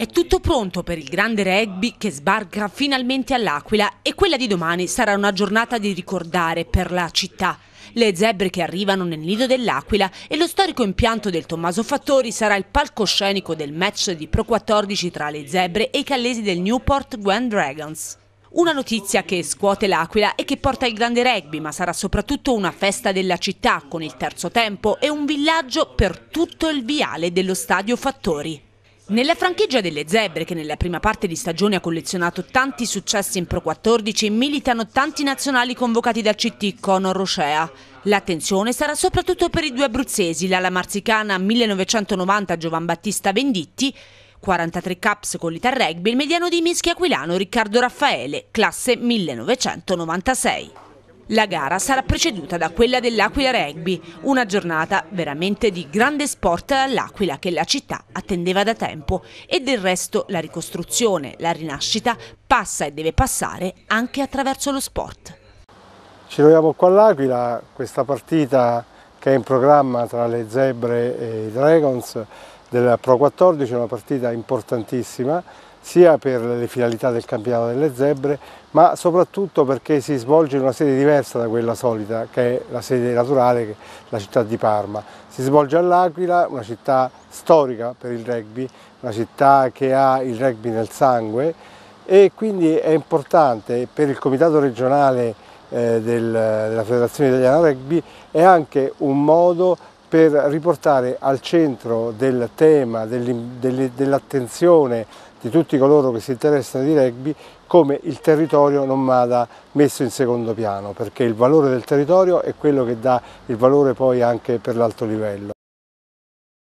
È tutto pronto per il grande rugby che sbarca finalmente all'Aquila e quella di domani sarà una giornata di ricordare per la città. Le zebre che arrivano nel nido dell'Aquila e lo storico impianto del Tommaso Fattori sarà il palcoscenico del match di Pro 14 tra le zebre e i callesi del Newport Gwen Dragons. Una notizia che scuote l'Aquila e che porta il grande rugby, ma sarà soprattutto una festa della città con il terzo tempo e un villaggio per tutto il viale dello stadio Fattori. Nella franchigia delle Zebre, che nella prima parte di stagione ha collezionato tanti successi in Pro 14, militano tanti nazionali convocati dal CT Conor Rocea. L'attenzione sarà soprattutto per i due abruzzesi, l'ala marzicana 1990 Giovan Battista Venditti, 43 caps con l'Ital Rugby, il mediano di Mischi Aquilano Riccardo Raffaele, classe 1996. La gara sarà preceduta da quella dell'Aquila Rugby, una giornata veramente di grande sport all'Aquila che la città attendeva da tempo e del resto la ricostruzione, la rinascita passa e deve passare anche attraverso lo sport. Ci troviamo qua all'Aquila, questa partita che è in programma tra le Zebre e i Dragons della Pro 14, una partita importantissima sia per le finalità del campionato delle zebre, ma soprattutto perché si svolge in una sede diversa da quella solita, che è la sede naturale, la città di Parma. Si svolge all'Aquila, una città storica per il rugby, una città che ha il rugby nel sangue e quindi è importante per il Comitato regionale eh, del, della Federazione Italiana Rugby, è anche un modo per riportare al centro del tema, dell'attenzione di tutti coloro che si interessano di rugby come il territorio non vada messo in secondo piano, perché il valore del territorio è quello che dà il valore poi anche per l'alto livello.